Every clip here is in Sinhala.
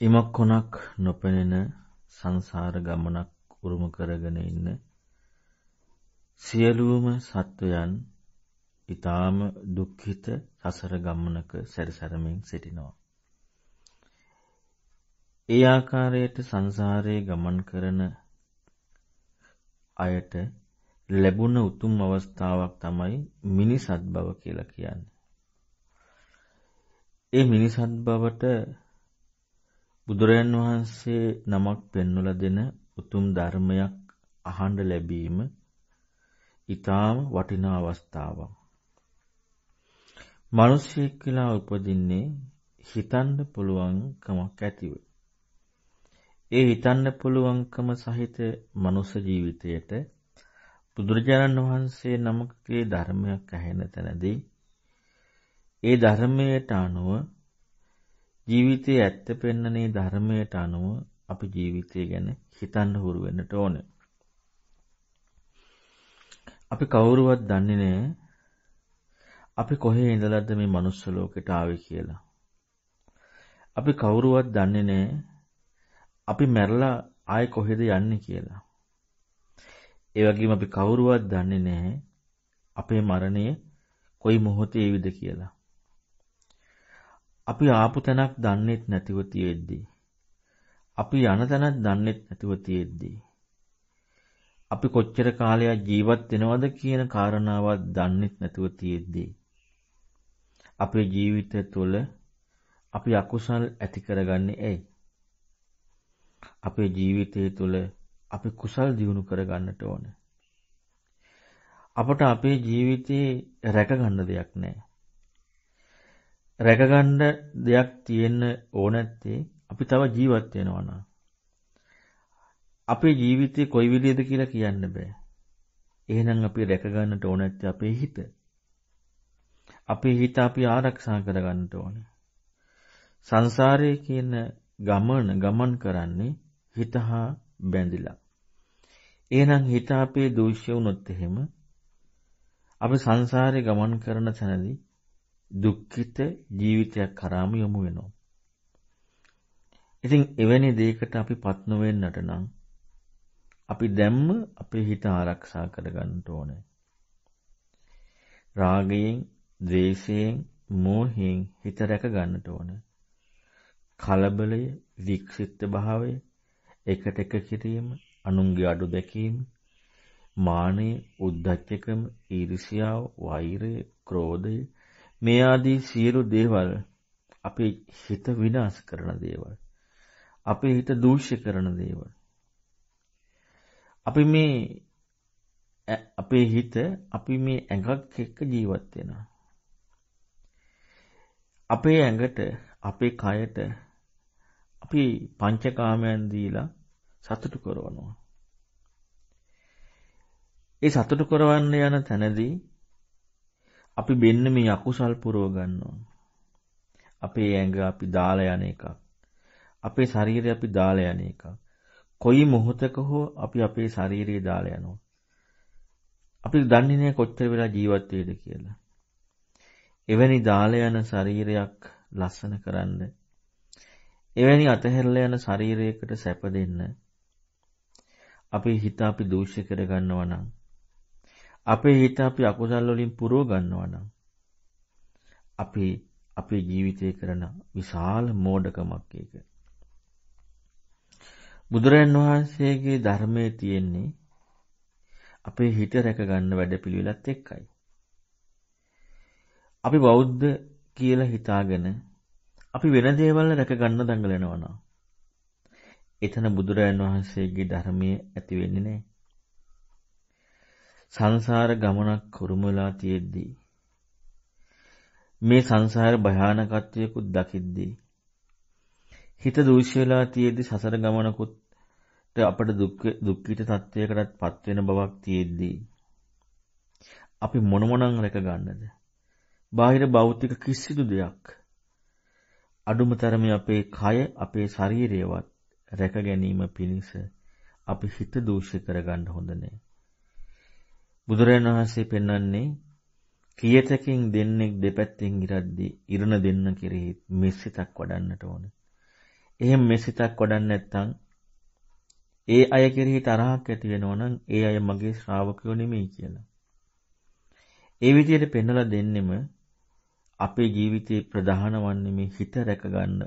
ඉමක් කොනක් නොපෙනෙන සංසාර ගමනක් උරුම කරගෙන ඉන්න සියලුවම සත්වයන් ඊටාම දුක්ඛිත සසර ගමනක සැරිසරමින් සිටිනවා. ඒ ආකාරයට සංසාරයේ ගමන් කරන අයට ලැබුණ උතුම් අවස්ථාවක් තමයි මිනිසත් බව කියලා කියන්නේ. ඒ මිනිසත් බවට බුදුරයන් වහන්සේ නමක් පෙන්වල දෙන උතුම් ධර්මයක් අහන්ඩ ලැබීම ඉතාම වටිනා අවස්ථාවක්. මනුෂ්‍යයෙක් කියලා උපදින්නේ හිතන්න පුළුවන්කමක් ඇතිව. ඒ හිතන්න පුළුවන්කම සහිත මනුස ජීවිතයට බුදුරජාණන් වහන්සේ නමකගේ ධර්මයක් ඇහෙන තැනදී ඒ ධර්මයට අනුව ජීවිතයේ ඇත්ත පෙන්නනේ ධර්මයට අනුව අපි ජීවිතය ගැන හිතන්න හුරු වෙන්නට ඕන. අපි කවුරුවත් දන්නේ නෑ අපි කොහේ ඉඳලාද මේ මනුස්ස ලෝකෙට ආවේ කියලා. අපි කවුරුවත් දන්නේ නෑ අපි මැරලා ආයේ කොහෙද යන්නේ කියලා. ඒ වගේම අපි කවුරුවත් දන්නේ නෑ අපේ මරණය කොයි මොහොතේ එවිද කියලා. අපි ආපු තැනක් දන්නේත් නැතිව තියෙද්දී අපි යන තැනක් දන්නේත් නැතිව තියෙද්දී අපි කොච්චර කාලයක් ජීවත් වෙනවද කියන කාරණාවත් දන්නේත් නැතුව තියෙද්දී අපේ ජීවිතය තුළ අපි අකුසල් ඇති කරගන්නේ ඇයි අපේ ජීවිතය තුළ අපි කුසල් දියුණු කරගන්නට ඕන අපට අපේ ජීවිතේ රැක ගන්න දෙයක් නැහැ රැකගන්න දෙයක් තියෙන්න ඕන නැත්තේ අපි තව ජීවත් වෙනවා නම්. අපේ ජීවිතේ කොයි විදිහද කියලා කියන්න බෑ. එහෙනම් අපි රැකගන්නට ඕන නැත්තේ අපේ හිත. අපේ හිත අපි ආරක්ෂා කරගන්නට ඕන. සංසාරයේ කියන ගමන ගමන් කරන්නේ හිත හා බැඳිලා. එහෙනම් හිත අපේ දෝෂය වුණොත් එහෙම අපි සංසාරේ ගමන් කරන තැනදී දුක්ඛිත ජීවිතයක් කරාම යොමු වෙනවා. ඉතින් එවැනි දෙයකට අපිපත් නොවෙන්නට නම් අපි දැම්ම අපේ හිත ආරක්ෂා කරගන්න ඕනේ. රාගයෙන්, ද්වේෂයෙන්, මෝහයෙන් හිත රැක ගන්නට ඕනේ. කලබලය, වික්ෂිප්ත භාවය, එකට එක කිරීම, අනුන්ගේ අඩු දැකීම, මානය, උද්ධච්චකම, ඊර්ෂ්‍යාව, වෛරය, ක්‍රෝධය මේ ආදී සියලු දේවල් අපේ හිත විනාශ කරන දේවල්. අපේ හිත දූෂ්‍ය කරන දේවල්. අපි මේ අපේ හිත අපි මේ ඇඟක් එක්ක ජීවත් වෙනවා. අපේ ඇඟට, අපේ කයට අපි පංචකාමයන් දීලා සතුටු කරවනවා. ඒ සතුටු කරවන්න යන තැනදී අපි බෙන්න මේ අකුසල් පුරව ගන්නවා. අපේ ඇඟ අපි දාලා යන එකක්. අපේ ශරීරය අපි දාලා යන එකක්. කොයි මොහොතක හෝ අපි අපේ ශරීරය දාලා යනවා. අපි දන්නේ නැහැ කොච්චර වෙලා ජීවත් වේද කියලා. එවැනි දාලා යන ශරීරයක් ලස්සන කරන්න. එවැනි අතහැරලා යන ශරීරයකට සැප දෙන්න. අපේ හිත අපි දූෂ්‍ය කරගන්නවා නම් අපේ හිත අපි අකුසල් වලින් පුරව ගන්නවා නම් අපි අපේ ජීවිතය කරන විශාල මෝඩකමක් ඒක. බුදුරන් වහන්සේගේ ධර්මයේ තියෙන්නේ අපේ හිත රැක ගන්න වැඩපිළිවෙලත් එක්කයි. අපි බෞද්ධ කියලා හිතාගෙන අපි වෙන දේවල් රැක ගන්න දඟලනවා නම් එතන බුදුරජාණන් වහන්සේගේ ධර්මයේ ඇති වෙන්නේ නැහැ. සංසාර ගමනක් කුරුමලා තියෙද්දී මේ සංසාර භයානකත්වයකුත් දකිද්දී හිත දූෂ්‍ය වෙලා තියෙද්දී සසර ගමනකුත් අපට දුක් දුක්ඛිත තත්වයකටත් පත්වෙන බවක් තියෙද්දී අපි මොන මොනං රැක ගන්නද? බාහිර භෞතික කිසිදු දෙයක් අඩුම තරමේ අපේ කය අපේ ශරීරයවත් රැක ගැනීම පිණිස අපි හිත දූෂ්‍ය කරගන්න හොඳ නෑ. බුදුරයන් වහන්සේ පෙන්වන්නේ කියතකින් දෙන්නෙක් දෙපැත්තෙන් ඉරද්දී ඉරණ දෙන්න කෙරෙහි මෙසිතක් වඩන්නට ඕන. එහෙම මෙසිතක් වඩන්න නැත්නම් ඒ අය කෙරෙහි තරහක් ඇති වෙනවා නම් ඒ අය මගේ ශ්‍රාවකයෝ නෙමෙයි කියලා. ඒ විදිහට පෙන්වලා දෙන්නෙම අපේ ජීවිතේ ප්‍රධාන වන්නේ මේ හිත රැකගන්න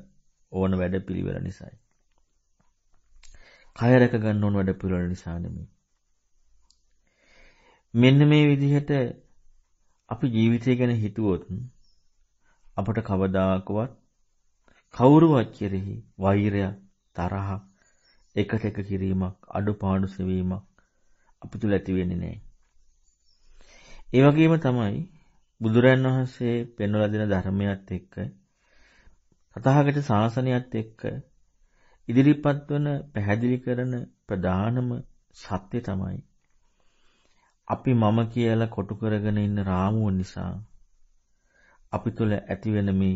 ඕන වැඩපිළිවෙල නිසායි. කය රැකගන්න ඕන වැඩපිළිවෙල නිසා නෙමෙයි. මෙන්න මේ විදිහට අපි ජීවිතය ගැන හිතුවොත් අපට කවදාකවත් කවුරුවත් කෙරෙහි වෛරය තරහ එකට එක කිරීමක් අඩුපාඩු සෙවීමක් අපි තුල ඇති වෙන්නේ නැහැ. ඒ වගේම තමයි බුදුරන් වහන්සේ පෙන්වලා දෙන ධර්මයත් එක්ක තථාගත ශාසනයත් එක්ක ඉදිරිපත් වන පැහැදිලි කරන ප්‍රධානම සත්‍ය තමයි අපි මම කියලා කොටු කරගෙන ඉන්න රාමුව නිසා අපි තුළ ඇතිවෙන මේ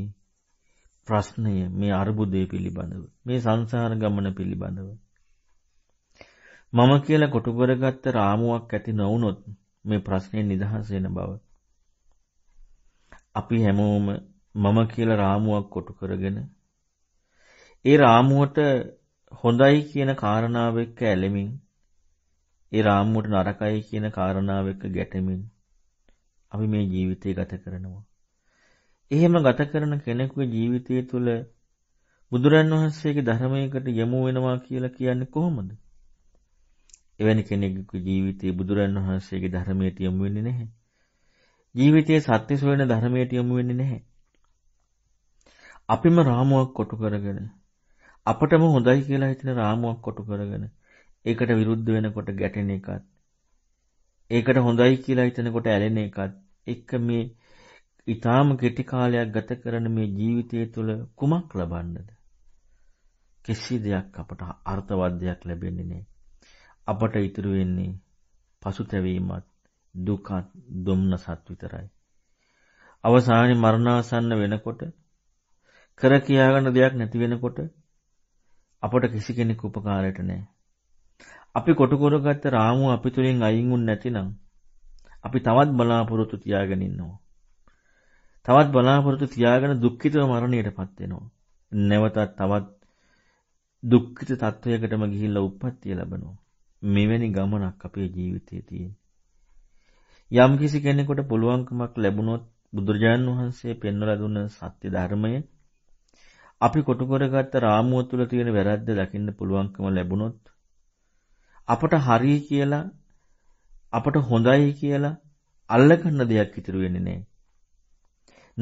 ප්‍රශ්නය මේ අර්බුදය පිළිබඳව මේ සංසාර ගමන පිළිබඳව මම කියලා කොටු කරගත්ත රාමුවක් ඇති නොවුනොත් මේ ප්‍රශ්නේ නිදහස් වෙන බව අපි හැමෝම මම කියලා රාමුවක් කොටු කරගෙන ඒ රාමුවට හොඳයි කියන කාරණාව එක්ක ඇලෙමින් ඒ රාමුවට නරකයි කියන කාරණාව එක්ක ගැටෙමින් අපි මේ ජීවිතය ගත කරනවා. එහෙම ගත කරන කෙනෙකුගේ ජීවිතය තුළ බුදුරන් වහන්සේගේ ධර්මයකට යොමු වෙනවා කියලා කියන්නේ කොහොමද? එවැනි කෙනෙකුගේ ජීවිතේ බුදුරන් වහන්සේගේ ධර්මයට යොමු වෙන්නේ නැහැ. ජීවිතයේ සත්‍ය සොයන ධර්මයට යොමු වෙන්නේ නැහැ. අපිම රාමුවක් කොටු කරගෙන අපටම හොඳයි කියලා හිතන රාමුවක් කොටු කරගෙන ඒකට විරුද්ධ වෙනකොට ගැටෙන එකත් ඒකට හොඳයි කියලා හිතනකොට ඇලෙන එකත් එක්ක මේ ඊටාම කෙටි කාලයක් ගත කරන මේ ජීවිතය තුළ කුමක් ලබන්නද කිසි දෙයක් අපට අර්ථවත්යක් ලැබෙන්නේ නැහැ අපට ඉතුරු වෙන්නේ පසුතැවීමත් දුකත් දුම්නසත් විතරයි අවසානයේ මරණාසන්න වෙනකොට කර කියාගන්න දෙයක් නැති වෙනකොට අපට කිසි කෙනෙක් උපකාරයට නැහැ අපි කොටු කරගත්ත රාමුව අපි තුලින් අයින් වුන් නැතිනම් අපි තවත් බලාපොරොත්තු තියාගෙන ඉන්නවා. තවත් බලාපොරොත්තු තියාගෙන දුක්ඛිතව මරණයටපත් වෙනවා. නැවතත් තවත් දුක්ඛිත තත්වයකටම ගිහිල්ලා උප්පත්තිය ලැබෙනවා. මෙවැනි ගමනක් අපේ ජීවිතයේ තියෙන. යම් කිසි කෙනෙකුට පුළුවන්කමක් ලැබුණොත් බුදුරජාණන් වහන්සේ පෙන්වලා දුන්න සත්‍ය ධර්මය අපි කොටු කරගත්ත රාමුව තුළ තියෙන වැරද්ද දකින්න පුළුවන්කම ලැබුණොත් අපට හරි කියලා අපට හොඳයි කියලා අල්ලගන්න දෙයක් ඉතුරු වෙන්නේ නැහැ.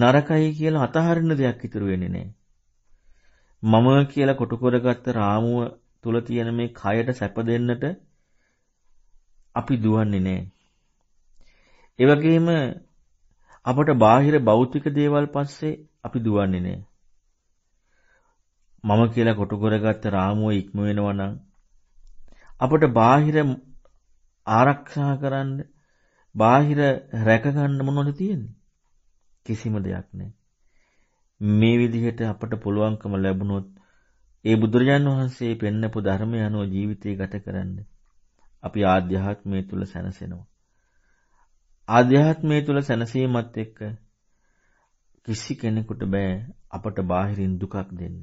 නරකයි කියලා අතහරින දෙයක් ඉතුරු වෙන්නේ නැහැ. මම කියලා කොටු කරගත්ත රාමුව තුල තියෙන මේ කයට සැප දෙන්නට අපි දුවන්නේ නැහැ. ඒ වගේම අපට බාහිර භෞතික දේවල් පස්සේ අපි දුවන්නේ නැහැ. මම කියලා කොටු කරගත්ත රාමුව ඉක්ම වෙනවා නම් අපට බාහිර ආරක්ෂා කරන්න බාහිර රැකගන්න මොනොද තියෙන්නේ කිසිම දෙයක් නෑ. මේ විදිහට අපට පුළුවන්කම ලැබුණොත් ඒ බුදුරජාණන් වහන්සේ පෙන්නපු ධර්මය අනුව ජීවිතය ගත කරන්න. අපි ආධ්‍යාත්මය තුළ සැනසෙනවා. ආධ්‍යාත්මය තුළ සැනසීමත් එක්ක කිසි කෙනෙකුට බෑ අපට බාහිරින් දුකක් දෙන්න.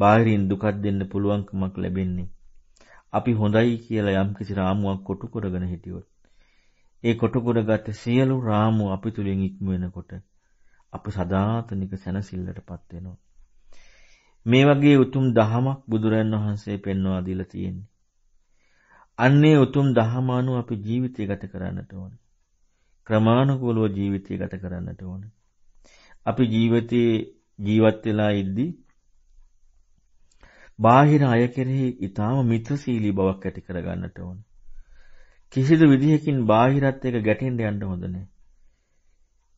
බාහිරින් දුකක් දෙන්න පුළුවන්කමක් ලැබෙන්නේ අපි හොඳයි කියලා යම්කිසි රාමුවක් කොටු කරගෙන හිටියොත් ඒ කොටු කරගත් සියලු රාමු අපි තුලින් ඉක්ම වෙනකොට අපි සදාතනික සැනසෙල්ලටපත් වෙනවා. මේ වගේ උතුම් දහමක් බුදුරන් වහන්සේ පෙන්වා දීලා තියෙන්නේ. අන්නේ උතුම් දහම අනුව අපි ජීවිතය ගත කරන්නට ඕනේ. ක්‍රමානුකූලව ජීවිතය ගත කරන්නට ඕනේ. අපි ජීවිතේ ජීවත් වෙලා ඉද්දී බාහිර අය කෙරෙහි ඊටාම මිත්‍රශීලී බවක් ඇති කරගන්නට ඕන. කිසිදු විදිහකින් බාහිරත් එක්ක ගැටෙන්න යන්න හොඳ නැහැ.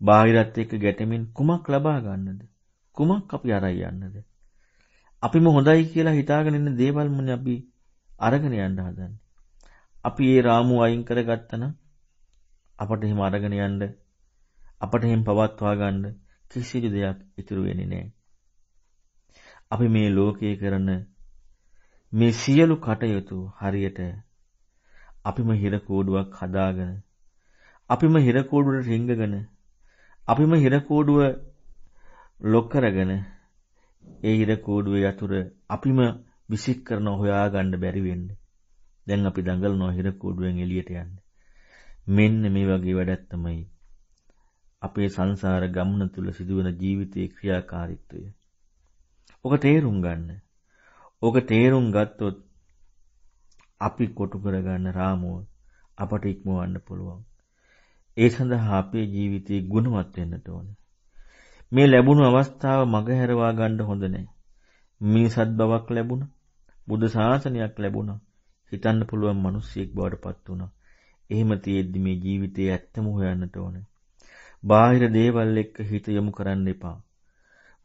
බාහිරත් එක්ක ගැටෙමින් කුමක් ලබා ගන්නද? කුමක් අපි අරයි යන්නද? අපිම හොඳයි කියලා හිතාගෙන ඉන්න දේවල් මොනේ අපි අරගෙන යන්න හදන්නේ. අපි ඒ රාමු අයින් කරගත්තා නම් අපට එහෙම අරගෙන යන්න අපට එහෙම පවත්වා ගන්න කිසිදු දෙයක් ඉතුරු වෙන්නේ නැහැ. අපි මේ ලෝකයේ කරන මේ සියලු කටයුතු හරියට අපිම හිරකෝඩුවක් හදාගෙන අපිම හිරකෝඩුවට රිංගගෙන අපිම හිරකෝඩුව ලොක් කරගෙන ඒ හිරකෝඩුවේ යතුරු අපිම විසික් කරන හොයාගන්න බැරි වෙන්නේ. දැන් අපි දඟලනවා හිරකෝඩුවෙන් එළියට යන්න. මෙන්න මේ වගේ වැඩක් තමයි අපේ සංසාර ගමන තුල සිදුවන ජීවිතයේ ක්‍රියාකාරීත්වය. ඔක තේරුම් ගන්න. ඕක තේරුම් ගත්තොත් අපි කොටු කරගන්න රාමුව අපට ඉක්මවන්න පුළුවන්. ඒ සඳහා අපේ ජීවිතේ ගුණවත් වෙන්න ඕන. මේ ලැබුණු අවස්ථාව මගහැරවා ගන්න හොඳ නැහැ. මිනිසත් බවක් ලැබුණා. බුදු ශාසනයක් ලැබුණා. හිතන්න පුළුවන් මිනිසියෙක් බවට පත් වුණා. එහෙම තියෙද්දි මේ ජීවිතයේ ඇත්තම හොයන්නට ඕන. බාහිර දේවල් එක්ක හිත යොමු කරන්න එපා.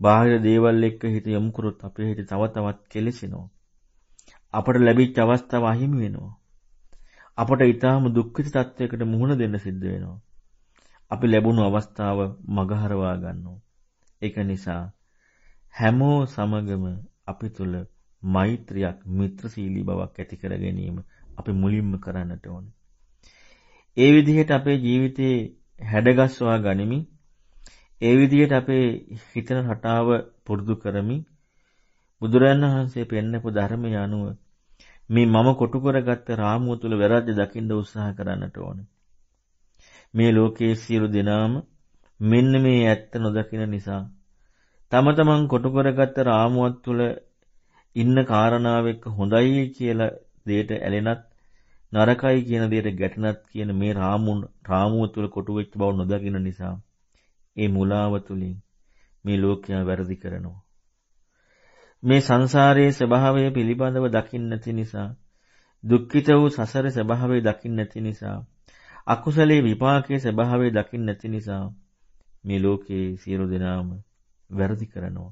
බාහිර දේවල් එක්ක හිත යොමු කරොත් අපේ හිත තව තවත් කෙලෙසෙනවා. අපට ලැබිච්ච අවස්ථාව අහිමි වෙනවා. අපට ඊටාම දුක්ඛිත තත්වයකට මුහුණ දෙන්න සිද්ධ වෙනවා. අපි ලැබුණු අවස්ථාව මගහරවා ගන්නවා. ඒක නිසා හැමෝ සමගම අපි තුල මෛත්‍රියක් මිත්‍රශීලී බවක් ඇති කර ගැනීම අපි මුලින්ම කරන්නට ඕනේ. ඒ විදිහට අපේ ජීවිතේ හැඩගස්වා ගනිමින් ඒ විදිහට අපේ හිතන රටාව පුරුදු කරමින් බුදුරජාණන් වහන්සේ පෙන්වපු ධර්මය අනුව මේ මම කොටු කරගත්ත රාමුව තුල වැරද්ද දකින්න උත්සාහ කරන්නට ඕනේ. මේ ලෝකයේ සියලු දෙනාම මෙන්න මේ ඇත්ත නොදකින නිසා තම තමන් කොටු කරගත්ත රාමුවක් තුල ඉන්න කාරණාව එක්ක හොඳයි කියලා දෙයට ඇලෙනත් නරකයි කියන දෙයට ගැටෙනත් කියන මේ රාමුව තුල කොටු වෙච්ච බව නොදකින නිසා ඒ මුලාව තුලින් මේ ලෝකයා වැරදි කරනවා. මේ සංසාරයේ ස්වභාවය පිළිබඳව දකින්න නැති නිසා දුක්ඛිත වූ සසර ස්වභාවය දකින්න නැති නිසා අකුසලේ විපාකයේ ස්වභාවය දකින්න නැති නිසා මේ ලෝකයේ සියලු දෙනාම වැරදි කරනවා.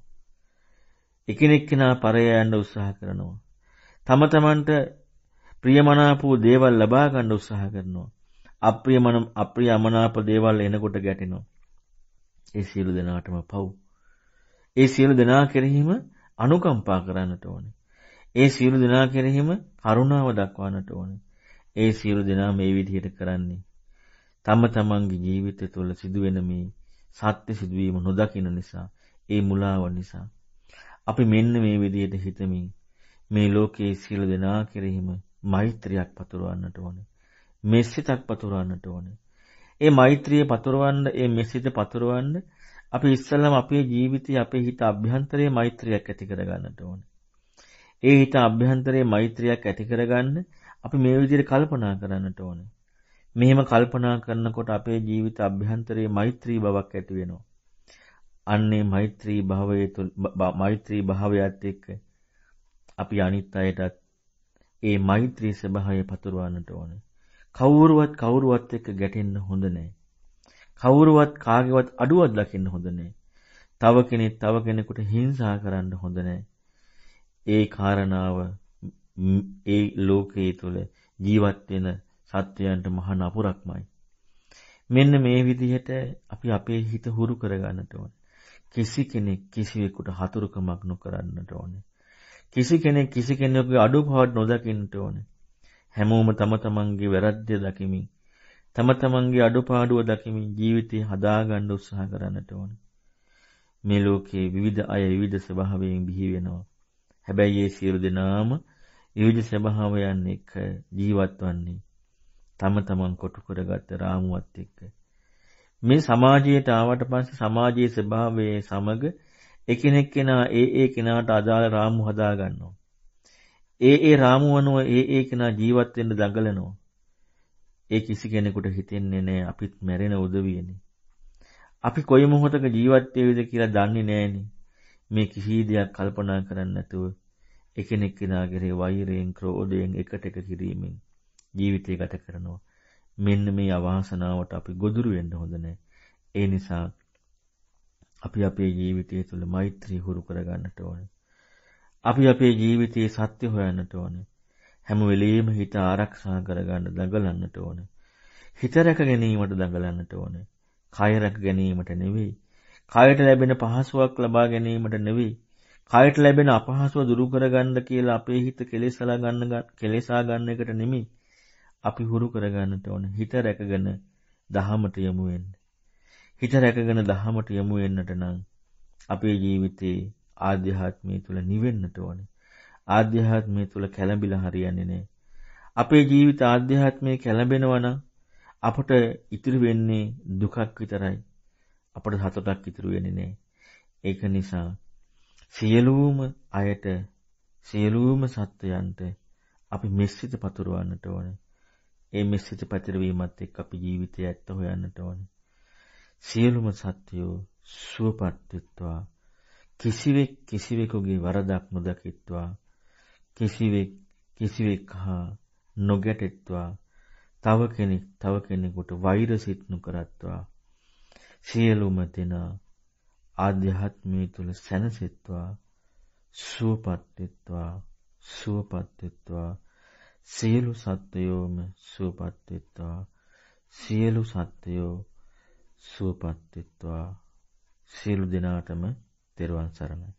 එකිනෙක කෙනා පරය යන්න උත්සාහ කරනවා. තම තමන්ට ප්‍රියමනාප දේවල් ලබා ගන්න උත්සාහ කරනවා. අප්‍රියමන අප්‍රියමනාප දේවල් එනකොට ගැටෙනවා. ඒ සියලු දෙනාටම පව්. ඒ සියලු දෙනා කෙරෙහිම අනුකම්පා කරන්නට ඕනේ. ඒ සියලු දෙනා කෙරෙහිම කරුණාව දක්වන්නට ඕනේ. ඒ සියලු දෙනා මේ විදිහට කරන්නේ තම තමන්ගේ ජීවිතය තුළ සිදුවෙන මේ සත්‍ය සිදුවීම නොදකින නිසා ඒ මුලාව නිසා අපි මෙන්න මේ විදිහට හිතමින් මේ ලෝකයේ සියලු දෙනා කෙරෙහිම මෛත්‍රියක් පතුරවන්නට ඕනේ. මෙසිතක් පතුරවන්නට ඕනේ. ඒ මෛත්‍රිය පතුරවන්න ඒ මෙසිත පතුරවන්න අපි ඉස්සල්ලාම අපේ ජීවිතය අපේ හිත අභ්‍යන්තරයේ මෛත්‍රියක් ඇති කරගන්නට ඕනේ. ඒ හිත අභ්‍යන්තරයේ මෛත්‍රියක් ඇති කරගන්න අපි මේ විදිහට කල්පනා කරන්නට ඕනේ. මෙහෙම කල්පනා කරනකොට අපේ ජීවිත අභ්‍යන්තරයේ මෛත්‍රී බවක් ඇති වෙනවා. අන්නේ මෛත්‍රී භාවය තුළ මෛත්‍රී භාවයත් එක්ක අපි අනිත් අයටත් ඒ මෛත්‍රී ස්වභාවය පතුරවන්නට ඕනේ. කවුරුවත් කවුරුවත් එක්ක ගැටෙන්න හොඳ නැහැ. කවුරුවත් කාගේවත් අඩුවක් දකින්න හොඳ නැහැ. තව කෙනෙක් තව කෙනෙකුට හිංසා කරන්න හොඳ නැහැ. ඒ කාරණාව ඒ ලෝකයේ තුල ජීවත් වෙන සත්‍යයන්ට මහා නපුරක්මයි. මෙන්න මේ විදිහට අපි අපේ හිත හුරු කරගන්නට ඕනේ. කිසි කෙනෙක් කිසිවෙකුට හතුරුකමක් නොකරන්නට ඕනේ. කිසි කෙනෙක් කිසි කෙනෙකුගේ අඩුපාඩු නොදකින්නට ඕනේ. හැමෝම තම තමන්ගේ වැරද්ද දකිමින් තම තමන්ගේ අඩුපාඩුව දකිමින් ජීවිතය හදාගන්න උත්සාහ කරන්නට ඕන. මේ ලෝකයේ විවිධ අය විවිධ ස්වභාවයෙන් බිහි වෙනවා. හැබැයි ඒ සියලු දෙනාම විවිධ ස්වභාවයන් එක්ක ජීවත් වන්නේ තම තමන් කොටු කරගත්ත රාමුවත් එක්ක මේ සමාජයට ආවට පස්සේ සමාජයේ ස්වභාවයේ සමග එකිනෙක කෙනා ඒ ඒ කෙනාට අදාළ රාමු හදා ගන්නවා ඒ ඒ රාමු අනුව ඒ ඒ කෙනා ජීවත් වෙන්න දඟලනවා. ඒ කිසි කෙනෙකුට හිතෙන්නේ නැහැ අපිත් මැරෙන උදවියනේ. අපි කොයි මොහොතක ජීවත් වෙයිද කියලා දන්නේ නැහෙනේ. මේ කිසි දෙයක් කල්පනා කරන්නේ නැතුව එකිනෙක කෙනාගේ වෛරයෙන්, ක්‍රෝධයෙන් එකට එක කිරීමෙන් ජීවිතය ගත කරනවා. මෙන්න මේ අවාසනාවට අපි ගොදුරු වෙන්න හොඳ නැහැ. ඒ නිසා අපි අපේ ජීවිතය තුළ මෛත්‍රී හුරු කරගන්නට ඕනේ. අපි අපේ ජීවිතයේ සත්‍ය හොයන්නට ඕනේ. හැම වෙලෙම හිත ආරක්ෂා කරගන්න දඟලන්නට ඕනේ. හිත රැක ගැනීමට දඟලන්නට ඕනේ. කය රැක ගැනීමට නෙවෙයි. කයට ලැබෙන පහසුවක් ලබා ගැනීමට නෙවෙයි. කයට ලැබෙන අපහසුව දුරු කරගන්න කියලා අපේ හිත කෙලෙසලා ගන්න කෙලෙසා ගන්න එකට නෙමෙයි. අපි හුරු කරගන්නට ඕනේ. හිත රැකගෙන දහමට යමු වෙන්න. හිත රැකගෙන දහමට යමු වෙන්නට නම් අපේ ජීවිතේ ආධ්‍යාත්මය තුල නිවෙන්නට ඕනේ. ආධ්‍යාත්මය තුල කැළඹිලා හරියන්නේ නැහැ. අපේ ජීවිත ආධ්‍යාත්මය කැළඹෙනවා නම් අපට ඉතුරු වෙන්නේ දුකක් විතරයි. අපට සතුටක් ඉතුරු වෙන්නේ නැහැ. ඒක නිසා සියලුම අයට සියලුම සත්වයන්ට අපි මෙස්සිත පතුරවන්නට ඕනේ. ඒ මෙස්සිත පතිරවීමත් එක්ක අපි ජීවිතය ඇත්ත හොයන්නට ඕනේ. සියලුම සත්වයෝ සුවපත් වෙත්වා කිසිවෙක් කිසිවෙකුගේ වරදක් නොදකිත්වා කිසිවෙක් කිසිවෙක් හා නොගැටෙත්වා තව කෙනෙක් තව කෙනෙකුට වෛර සිත් නොකරත්වා සියලුම දෙනා ආධ්‍යාත්මය තුල සැනසෙත්වා සුවපත්වෙත්වා සුවපත්වෙත්වා සියලු සත්වයෝම සුවපත්වෙත්වා සියලු සත්වයෝ සුවපත්වෙත්වා සියලු දෙනාටම තෙරුවන් සරණයි